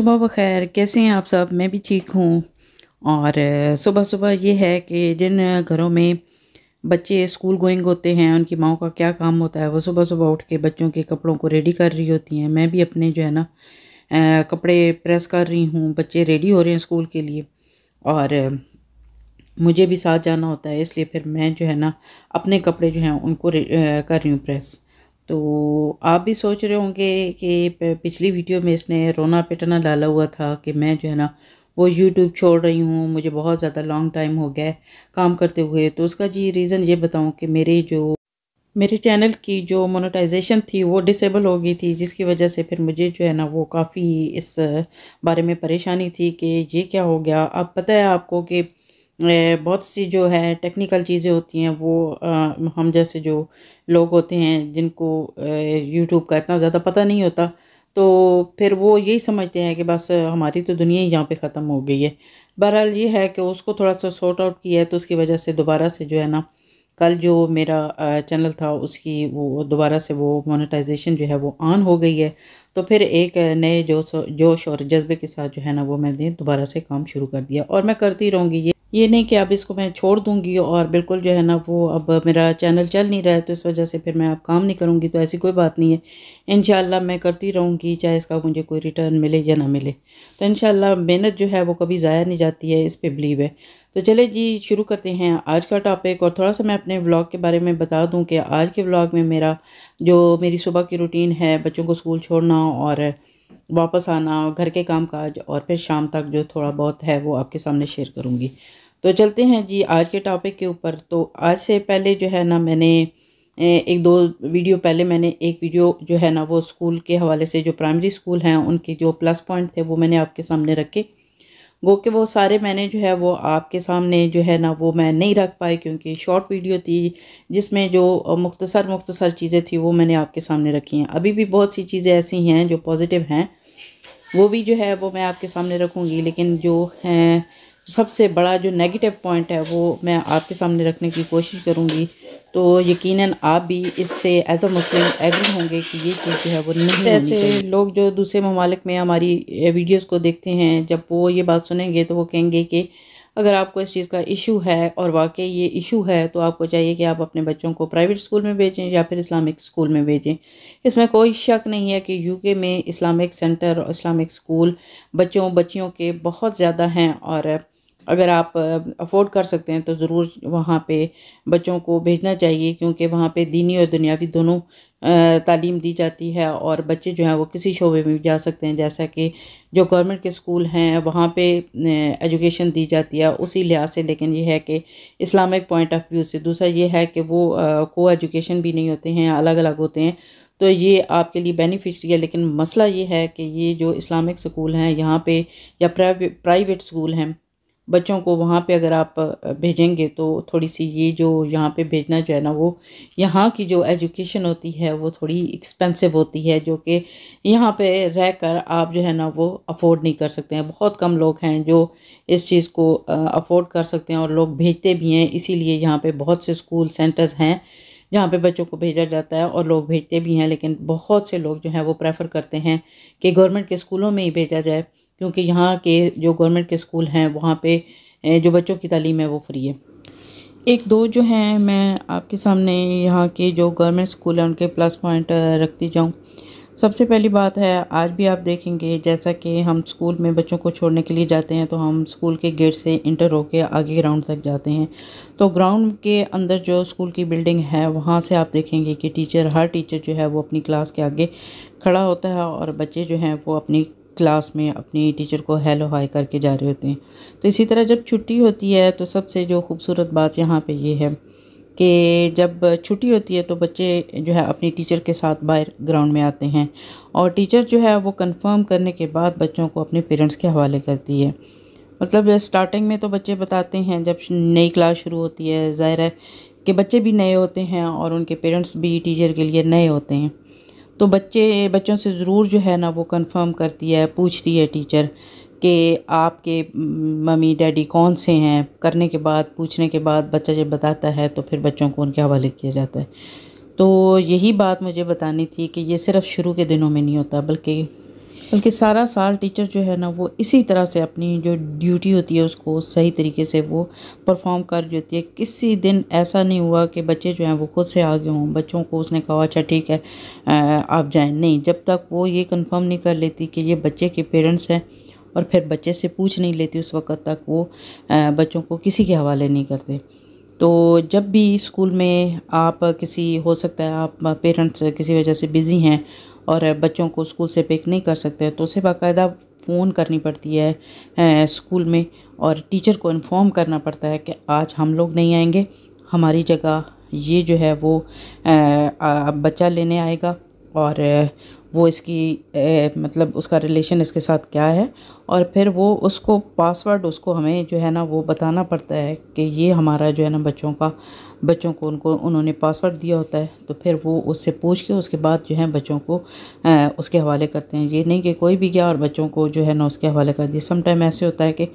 सुबह बखैर कैसे हैं आप सब मैं भी ठीक हूँ और सुबह सुबह ये है कि जिन घरों में बच्चे स्कूल गोइंग होते हैं उनकी माओ का क्या काम होता है वो सुबह सुबह उठ के बच्चों के कपड़ों को रेडी कर रही होती हैं मैं भी अपने जो है ना कपड़े प्रेस कर रही हूँ बच्चे रेडी हो रहे हैं स्कूल के लिए और मुझे भी साथ जाना होता है इसलिए फिर मैं जो है ना अपने कपड़े जो हैं उनको कर रही हूँ प्रेस तो आप भी सोच रहे होंगे कि पिछली वीडियो में इसने रोना पिटना डाला हुआ था कि मैं जो है ना वो यूट्यूब छोड़ रही हूँ मुझे बहुत ज़्यादा लॉन्ग टाइम हो गया है काम करते हुए तो उसका जी रीज़न ये बताऊँ कि मेरे जो मेरे चैनल की जो मोनेटाइजेशन थी वो डिसेबल हो गई थी जिसकी वजह से फिर मुझे जो है ना वो काफ़ी इस बारे में परेशानी थी कि ये क्या हो गया अब पता है आपको कि बहुत सी जो है टेक्निकल चीज़ें होती हैं वो आ, हम जैसे जो लोग होते हैं जिनको यूट्यूब का इतना ज़्यादा पता नहीं होता तो फिर वो यही समझते हैं कि बस हमारी तो दुनिया ही यहाँ पे ख़त्म हो गई है बहरहाल ये है कि उसको थोड़ा सा सॉर्ट आउट किया है तो उसकी वजह से दोबारा से जो है ना कल जो मेरा चैनल था उसकी वो दोबारा से वो मोनेटाइजेशन जो है वो ऑन हो गई है तो फिर एक नए जोश जोश और जज्बे के साथ जो है ना वो मैंने दोबारा से काम शुरू कर दिया और मैं करती रहूँगी ये ये नहीं कि अब इसको मैं छोड़ दूंगी और बिल्कुल जो है ना वो अब मेरा चैनल चल नहीं रहा है तो इस वजह से फिर मैं अब काम नहीं करूँगी तो ऐसी कोई बात नहीं है इन मैं करती रहूँगी चाहे इसका मुझे कोई रिटर्न मिले या ना मिले तो इन मेहनत जो है वो कभी ज़ाया नहीं जाती है इस पर बिलीव है तो चले जी शुरू करते हैं आज का टॉपिक और थोड़ा सा मैं अपने व्लॉग के बारे में बता दूँ कि आज के व्लॉग में मेरा जो मेरी सुबह की रूटीन है बच्चों को स्कूल छोड़ना और वापस आना घर के काम काज और फिर शाम तक जो थोड़ा बहुत है वो आपके सामने शेयर करूँगी तो चलते हैं जी आज के टॉपिक के ऊपर तो आज से पहले जो है ना मैंने एक दो वीडियो पहले मैंने एक वीडियो जो है ना वो स्कूल के हवाले से जो प्राइमरी स्कूल हैं उनके जो प्लस पॉइंट थे वो मैंने आपके सामने रखे गो के वो सारे मैंने जो है वो आपके सामने जो है ना वो मैं नहीं रख पाई क्योंकि शॉर्ट वीडियो थी जिसमें जो मुख्तसर मुख्तसर चीज़ें थी वो मैंने आपके सामने रखी हैं अभी भी बहुत सी चीज़ें ऐसी हैं जो पॉजिटिव हैं वो भी जो है वो मैं आपके सामने रखूँगी लेकिन जो हैं सबसे बड़ा जो नेगेटिव पॉइंट है वो मैं आपके सामने रखने की कोशिश करूँगी तो यकीनन आप भी इससे एज अ मुस्लिम एग्री होंगे कि ये चीज़ जो है वो नहीं ऐसे लोग जो दूसरे ममालिक में हमारी वीडियोस को देखते हैं जब वो ये बात सुनेंगे तो वो कहेंगे कि अगर आपको इस चीज़ का इशू है और वाकई ये इशू है तो आपको चाहिए कि आप अपने बच्चों को प्राइवेट स्कूल में भेजें या फिर इस्लामिक स्कूल में भेजें इसमें कोई शक नहीं है कि यूके में इस्लामिक सेंटर और इस्लामिक स्कूल बच्चों बच्चियों के बहुत ज़्यादा हैं और अगर आप अफोर्ड कर सकते हैं तो ज़रूर वहाँ पे बच्चों को भेजना चाहिए क्योंकि वहाँ पे दीनी और दुनियावी दोनों तालीम दी जाती है और बच्चे जो हैं वो किसी शोबे में भी जा सकते हैं जैसा कि जो गवर्नमेंट के स्कूल हैं वहाँ पे एजुकेशन दी जाती है उसी लिहाज से लेकिन ये है कि इस्लामिक पॉइंट ऑफ व्यू से दूसरा ये है कि वो को एजुकेशन भी नहीं होते हैं अलग अलग होते हैं तो ये आपके लिए बेनिफिशियल है लेकिन मसला ये है कि ये जो इस्लामिक स्कूल हैं यहाँ पे या प्राइवेट प्राइवेट स्कूल हैं बच्चों को वहाँ पे अगर आप भेजेंगे तो थोड़ी सी ये जो यहाँ पे भेजना जो है ना वो यहाँ की जो एजुकेशन होती है वो थोड़ी एक्सपेंसिव होती है जो कि यहाँ पे रह कर आप जो है ना वो अफोर्ड नहीं कर सकते हैं बहुत कम लोग हैं जो इस चीज़ को अफोर्ड कर सकते हैं और लोग भेजते भी हैं इसीलिए यहाँ पे बहुत से स्कूल सेंटर्स हैं जहाँ पे बच्चों को भेजा जाता है और लोग भेजते भी हैं लेकिन बहुत से लोग जो हैं वो प्रेफर करते हैं कि गवर्नमेंट के स्कूलों में ही भेजा जाए क्योंकि यहाँ के जो गवर्नमेंट के स्कूल हैं वहाँ पे जो बच्चों की तालीम है वो फ्री है एक दो जो हैं मैं आपके सामने यहाँ के जो गवर्नमेंट स्कूल हैं उनके प्लस पॉइंट रखती जाऊँ सबसे पहली बात है आज भी आप देखेंगे जैसा कि हम स्कूल में बच्चों को छोड़ने के लिए जाते हैं तो हम स्कूल के गेट से इंटर होकर आगे ग्राउंड तक जाते हैं तो ग्राउंड के अंदर जो स्कूल की बिल्डिंग है वहाँ से आप देखेंगे कि टीचर हर टीचर जो है वो अपनी क्लास के आगे खड़ा होता है और बच्चे जो हैं वो अपनी क्लास में अपने टीचर को हेलो हाय करके जा रहे होते हैं तो इसी तरह जब छुट्टी होती है तो सबसे जो खूबसूरत बात यहाँ पे ये है कि जब छुट्टी होती है तो बच्चे जो है अपनी टीचर के साथ बाहर ग्राउंड में आते हैं और टीचर जो है वो कन्फर्म करने के बाद बच्चों को अपने पेरेंट्स के हवाले करती है मतलब स्टार्टिंग में तो बच्चे बताते हैं जब नई क्लास शुरू होती है ज़ाहिर है कि बच्चे भी नए होते हैं और उनके पेरेंट्स भी टीचर के लिए नए होते हैं तो बच्चे बच्चों से ज़रूर जो है ना वो कंफर्म करती है पूछती है टीचर कि आपके मम्मी डैडी कौन से हैं करने के बाद पूछने के बाद बच्चा जब बताता है तो फिर बच्चों को उनके हवाले किया जाता है तो यही बात मुझे बतानी थी कि ये सिर्फ शुरू के दिनों में नहीं होता बल्कि बल्कि सारा साल टीचर जो है ना वो इसी तरह से अपनी जो ड्यूटी होती है उसको सही तरीके से वो परफॉर्म कर रही होती है किसी दिन ऐसा नहीं हुआ कि बच्चे जो हैं वो खुद से आगे हों बच्चों को उसने कहा अच्छा ठीक है आप जाएं नहीं जब तक वो ये कंफर्म नहीं कर लेती कि ये बच्चे के पेरेंट्स हैं और फिर बच्चे से पूछ नहीं लेती उस वक़्त तक वो बच्चों को किसी के हवाले नहीं करते तो जब भी स्कूल में आप किसी हो सकता है आप पेरेंट्स किसी वजह से बिज़ी हैं और बच्चों को स्कूल से पिक नहीं कर सकते तो उसे बाकायदा फ़ोन करनी पड़ती है स्कूल में और टीचर को इन्फॉर्म करना पड़ता है कि आज हम लोग नहीं आएंगे हमारी जगह ये जो है वो बच्चा लेने आएगा और वो इसकी ए, मतलब उसका रिलेशन इसके साथ क्या है और फिर वो उसको पासवर्ड उसको हमें जो है ना वो बताना पड़ता है कि ये हमारा जो है ना बच्चों का बच्चों को उनको उन्होंने पासवर्ड दिया होता है तो फिर वो उससे पूछ के उसके बाद जो है बच्चों को ए, उसके हवाले करते हैं ये नहीं कि कोई भी गया और बच्चों को जो है ना उसके हवाले कर दिया समटाइम ऐसे होता है कि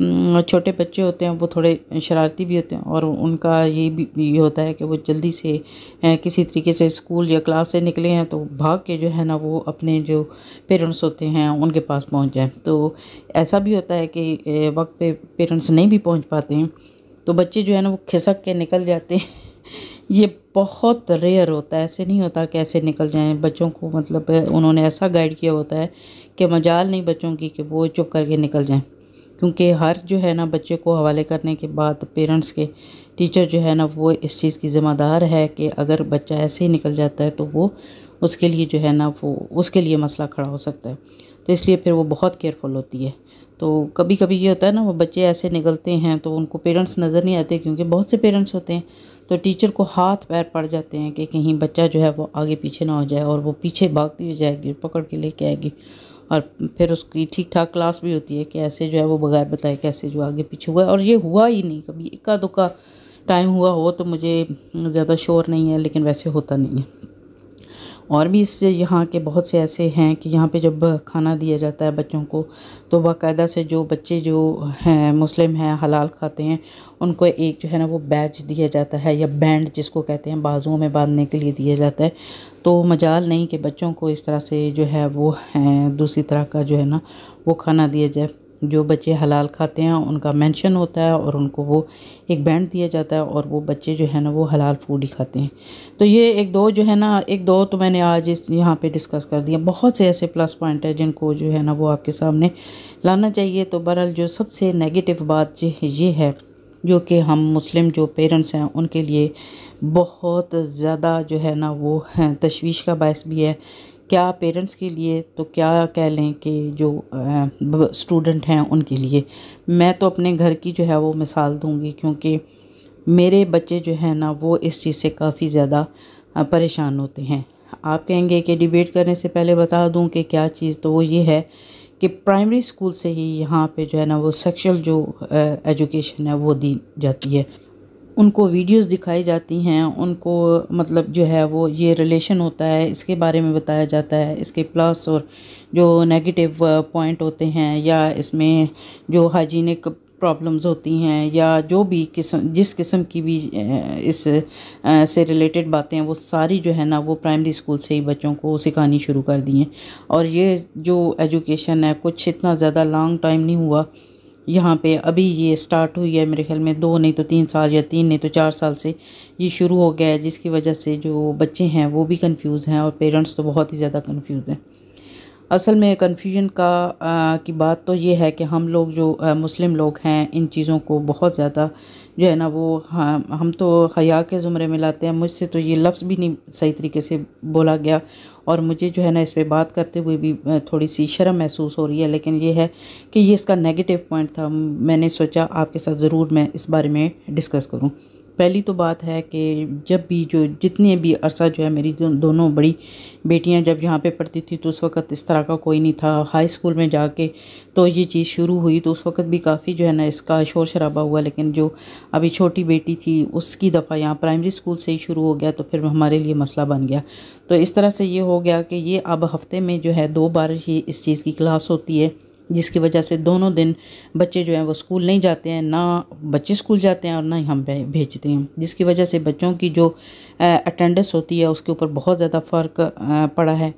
छोटे बच्चे होते हैं वो थोड़े शरारती भी होते हैं और उनका ये भी ये होता है कि वो जल्दी से किसी तरीके से स्कूल या क्लास से निकले हैं तो भाग के जो है ना वो अपने जो पेरेंट्स होते हैं उनके पास पहुंच जाएं तो ऐसा भी होता है कि वक्त पे पेरेंट्स नहीं भी पहुंच पाते हैं तो बच्चे जो है ना वो खिसक के निकल जाते हैं ये बहुत रेयर होता है ऐसे नहीं होता कि ऐसे निकल जाएं बच्चों को मतलब उन्होंने ऐसा गाइड किया होता है कि मजाल नहीं बच्चों की कि वो चुप करके निकल जाएं क्योंकि हर जो है ना बच्चे को हवाले करने के बाद पेरेंट्स के टीचर जो है ना वो इस चीज़ की ज़िम्मेदार है कि अगर बच्चा ऐसे ही निकल जाता है तो वो उसके लिए जो है ना वो उसके लिए मसला खड़ा हो सकता है तो इसलिए फिर वो बहुत केयरफुल होती है तो कभी कभी ये होता है ना वो बच्चे ऐसे निकलते हैं तो उनको पेरेंट्स नज़र नहीं आते क्योंकि बहुत से पेरेंट्स होते हैं तो टीचर को हाथ पैर पड़ जाते हैं कि कहीं बच्चा जो है वो आगे पीछे ना हो जाए और वो पीछे भागती हुई जाएगी पकड़ के लेके आएगी और फिर उसकी ठीक ठाक क्लास भी होती है कि ऐसे जो है वो बगैर बताए कैसे जो आगे पीछे हुआ है और ये हुआ ही नहीं कभी इक्का दुक्का टाइम हुआ हो तो मुझे ज़्यादा शोर नहीं है लेकिन वैसे होता नहीं है और भी इससे यहाँ के बहुत से ऐसे हैं कि यहाँ पे जब खाना दिया जाता है बच्चों को तो बाकायदा से जो बच्चे जो हैं मुस्लिम हैं हलाल खाते हैं उनको एक जो है ना वो बैच दिया जाता है या बैंड जिसको कहते हैं बाजुओं में बांधने के लिए दिया जाता है तो मजाल नहीं कि बच्चों को इस तरह से जो है वो है, दूसरी तरह का जो है ना वो खाना दिया जाए जो बच्चे हलाल खाते हैं उनका मेंशन होता है और उनको वो एक बैंड दिया जाता है और वो बच्चे जो है ना वो हलाल फूड ही खाते हैं तो ये एक दो जो है ना एक दो तो मैंने आज इस यहाँ पे डिस्कस कर दिया बहुत से ऐसे प्लस पॉइंट हैं जिनको जो है ना वो आपके सामने लाना चाहिए तो बहरहाल जो सबसे नेगेटिव बात ये है जो कि हम मुस्लिम जो पेरेंट्स हैं उनके लिए बहुत ज़्यादा जो है ना वो हैं तशवीश का बायस भी है क्या पेरेंट्स के लिए तो क्या कह लें कि जो स्टूडेंट हैं उनके लिए मैं तो अपने घर की जो है वो मिसाल दूंगी क्योंकि मेरे बच्चे जो है ना वो इस चीज़ से काफ़ी ज़्यादा परेशान होते हैं आप कहेंगे कि डिबेट करने से पहले बता दूं कि क्या चीज़ तो वो ये है कि प्राइमरी स्कूल से ही यहाँ पे जो है ना वो सेक्सुअल जो एजुकेशन है वो दी जाती है उनको वीडियोस दिखाई जाती हैं उनको मतलब जो है वो ये रिलेशन होता है इसके बारे में बताया जाता है इसके प्लस और जो नेगेटिव पॉइंट होते हैं या इसमें जो हाइजीनिक प्रॉब्लम्स होती हैं या जो भी किस्म जिस किस्म की भी इस से रिलेटेड बातें हैं वो सारी जो है ना वो प्राइमरी स्कूल से ही बच्चों को सिखानी शुरू कर दी हैं और ये जो एजुकेशन है कुछ इतना ज़्यादा लॉन्ग टाइम नहीं हुआ यहाँ पे अभी ये स्टार्ट हुई है मेरे ख्याल में दो नहीं तो तीन साल या तीन नहीं तो चार साल से ये शुरू हो गया है जिसकी वजह से जो बच्चे हैं वो भी कन्फ्यूज़ हैं और पेरेंट्स तो बहुत ही ज़्यादा कन्फ्यूज़ हैं असल में कन्फ्यूजन का आ, की बात तो ये है कि हम लोग जो आ, मुस्लिम लोग हैं इन चीज़ों को बहुत ज़्यादा जो है ना वो हा, हम तो हया के ज़ुमरे में लाते हैं मुझसे तो ये लफ्ज़ भी नहीं सही तरीके से बोला गया और मुझे जो है ना इस पर बात करते हुए भी थोड़ी सी शर्म महसूस हो रही है लेकिन ये है कि ये इसका नेगेटिव पॉइंट था मैंने सोचा आपके साथ ज़रूर मैं इस बारे में डिस्कस करूँ पहली तो बात है कि जब भी जो जितने भी अरसा जो है मेरी दो, दोनों बड़ी बेटियां जब यहाँ पे पढ़ती थी तो उस वक़्त इस तरह का कोई नहीं था हाई स्कूल में जाके तो ये चीज़ शुरू हुई तो उस वक़्त भी काफ़ी जो है ना इसका शोर शराबा हुआ लेकिन जो अभी छोटी बेटी थी उसकी दफ़ा यहाँ प्राइमरी स्कूल से ही शुरू हो गया तो फिर हमारे लिए मसला बन गया तो इस तरह से ये हो गया कि ये अब हफ्ते में जो है दो बार ही इस चीज़ की क्लास होती है जिसकी वजह से दोनों दिन बच्चे जो हैं वो स्कूल नहीं जाते हैं ना बच्चे स्कूल जाते हैं और ना ही हम भेजते हैं जिसकी वजह से बच्चों की जो अटेंडेंस होती है उसके ऊपर बहुत ज़्यादा फ़र्क पड़ा है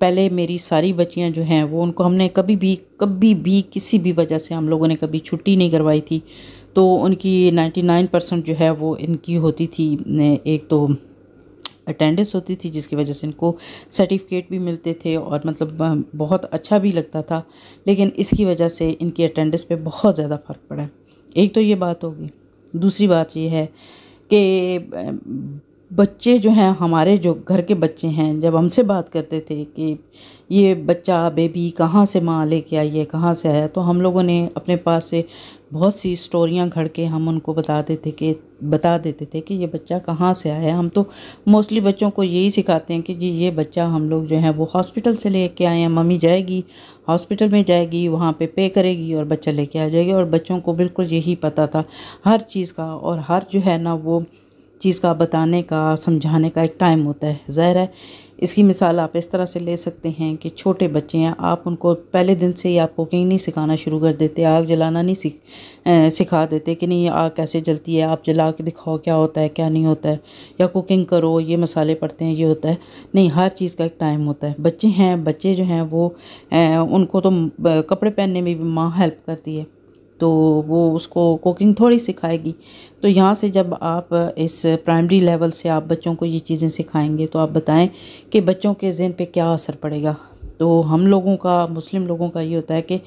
पहले मेरी सारी बच्चियां जो हैं वो उनको हमने कभी भी कभी भी किसी भी वजह से हम लोगों ने कभी छुट्टी नहीं करवाई थी तो उनकी नाइन्टी परसेंट जो है वो इनकी होती थी एक तो अटेंडेंस होती थी जिसकी वजह से इनको सर्टिफिकेट भी मिलते थे और मतलब बहुत अच्छा भी लगता था लेकिन इसकी वजह से इनकी अटेंडेंस पे बहुत ज़्यादा फ़र्क पड़ा एक तो ये बात होगी दूसरी बात ये है कि बच्चे जो हैं हमारे जो घर के बच्चे हैं जब हमसे बात करते थे कि ये बच्चा बेबी कहाँ से माँ लेके आई है कहाँ से आया तो हम लोगों ने अपने पास से बहुत सी स्टोरियाँ घड़ के हम उनको बताते थे कि बता देते थे कि ये बच्चा कहाँ से आया है हम तो मोस्टली बच्चों को यही सिखाते हैं कि जी ये बच्चा हम लोग जो हैं वो हॉस्पिटल से ले कर आए हैं मम्मी जाएगी हॉस्पिटल में जाएगी वहाँ पे पे करेगी और बच्चा लेके आ जाएगी और बच्चों को बिल्कुल यही पता था हर चीज़ का और हर जो है ना वो चीज़ का बताने का समझाने का एक टाइम होता है ज़ाहिर है इसकी मिसाल आप इस तरह से ले सकते हैं कि छोटे बच्चे हैं आप उनको पहले दिन से ही आप कुकिंग नहीं सिखाना शुरू कर देते आग जलाना नहीं सिख सिखा देते कि नहीं आग कैसे जलती है आप जला के दिखाओ क्या होता है क्या नहीं होता है या कुकिंग करो ये मसाले पड़ते हैं ये होता है नहीं हर चीज़ का एक टाइम होता है बच्चे हैं बच्चे जो हैं वो उनको तो कपड़े पहनने में भी माँ हेल्प करती है तो वो उसको कुकिंग थोड़ी सिखाएगी तो यहाँ से जब आप इस प्राइमरी लेवल से आप बच्चों को ये चीज़ें सिखाएंगे तो आप बताएं कि बच्चों के जहन पे क्या असर पड़ेगा तो हम लोगों का मुस्लिम लोगों का ये होता है कि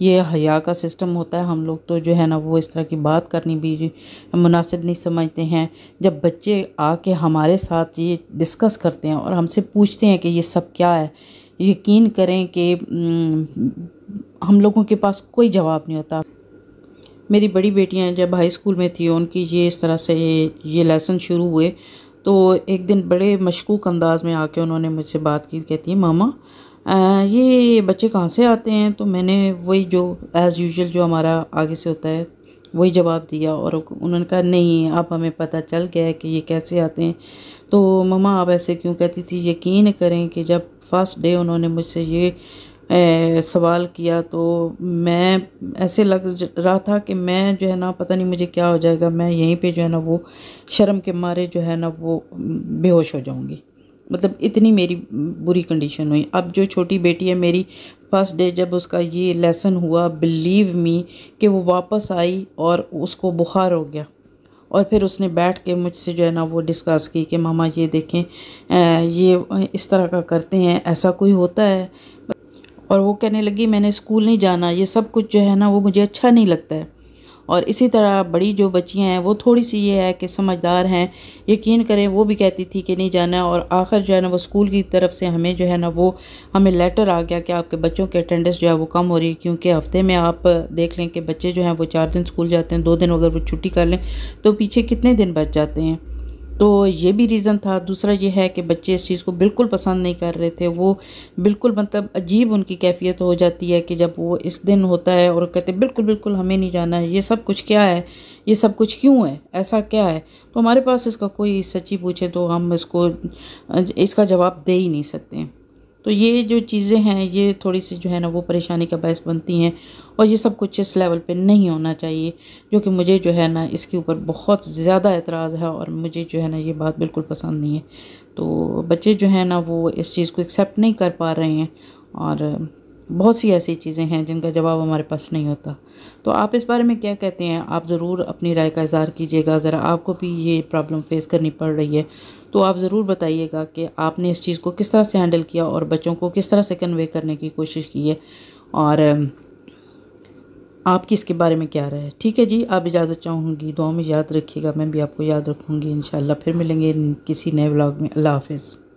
ये हया का सिस्टम होता है हम लोग तो जो है ना वो इस तरह की बात करनी भी मुनासिब नहीं समझते हैं जब बच्चे आके हमारे साथ ये डिस्कस करते हैं और हमसे पूछते हैं कि ये सब क्या है यकीन करें कि हम्म, हम लोगों के पास कोई जवाब नहीं होता मेरी बड़ी बेटियां जब हाई स्कूल में थी उनकी ये इस तरह से ये लेसन शुरू हुए तो एक दिन बड़े मशकूक अंदाज में आके उन्होंने मुझसे बात की कहती है मामा ये बच्चे कहाँ से आते हैं तो मैंने वही जो एज़ यूजल जो हमारा आगे से होता है वही जवाब दिया और उन्होंने कहा नहीं अब हमें पता चल गया है कि ये कैसे आते हैं तो ममा आप ऐसे क्यों कहती थी यकीन करें कि जब फर्स्ट डे उन्होंने मुझसे ये सवाल किया तो मैं ऐसे लग रहा था कि मैं जो है ना पता नहीं मुझे क्या हो जाएगा मैं यहीं पे जो है ना वो शर्म के मारे जो है ना वो बेहोश हो जाऊंगी मतलब इतनी मेरी बुरी कंडीशन हुई अब जो छोटी बेटी है मेरी फर्स्ट डे जब उसका ये लेसन हुआ बिलीव मी कि वो वापस आई और उसको बुखार हो गया और फिर उसने बैठ के मुझसे जो है ना वो डिस्कस की कि मामा ये देखें ये इस तरह का करते हैं ऐसा कोई होता है और वो कहने लगी मैंने स्कूल नहीं जाना ये सब कुछ जो है ना वो मुझे अच्छा नहीं लगता है और इसी तरह बड़ी जो बच्चियाँ हैं वो थोड़ी सी ये है कि समझदार हैं यकीन करें वो भी कहती थी कि नहीं जाना और आखिर जो है ना वो स्कूल की तरफ से हमें जो है ना वो हमें लेटर आ गया कि आपके बच्चों के अटेंडेंस जो है वो कम हो रही है क्योंकि हफ्ते में आप देख लें कि बच्चे जो हैं वो चार दिन स्कूल जाते हैं दो दिन अगर वो छुट्टी कर लें तो पीछे कितने दिन बच जाते हैं तो ये भी रीज़न था दूसरा ये है कि बच्चे इस चीज़ को बिल्कुल पसंद नहीं कर रहे थे वो बिल्कुल मतलब अजीब उनकी कैफियत हो जाती है कि जब वो इस दिन होता है और कहते बिल्कुल बिल्कुल हमें नहीं जाना है ये सब कुछ क्या है ये सब कुछ क्यों है ऐसा क्या है तो हमारे पास इसका कोई सच्ची पूछे तो हम इसको इसका जवाब दे ही नहीं सकते तो ये जो चीज़ें हैं ये थोड़ी सी जो है ना वो परेशानी का बायस बनती हैं और ये सब कुछ इस लेवल पे नहीं होना चाहिए जो कि मुझे जो है ना इसके ऊपर बहुत ज़्यादा एतराज़ है और मुझे जो है ना ये बात बिल्कुल पसंद नहीं है तो बच्चे जो है ना वो इस चीज़ को एक्सेप्ट नहीं कर पा रहे हैं और बहुत सी ऐसी चीज़ें हैं जिनका जवाब हमारे पास नहीं होता तो आप इस बारे में क्या कहते हैं आप ज़रूर अपनी राय का इज़हार कीजिएगा अगर आपको भी ये प्रॉब्लम फेस करनी पड़ रही है तो आप ज़रूर बताइएगा कि आपने इस चीज़ को किस तरह से हैंडल किया और बच्चों को किस तरह से कन्वे करने की कोशिश की है और आपकी इसके बारे में क्या राय है ठीक है जी आप इजाज़त चाहूँगी दुआ में याद रखिएगा मैं भी आपको याद रखूँगी इन फिर मिलेंगे किसी नए ब्लॉग में अल्लाह हाफिज़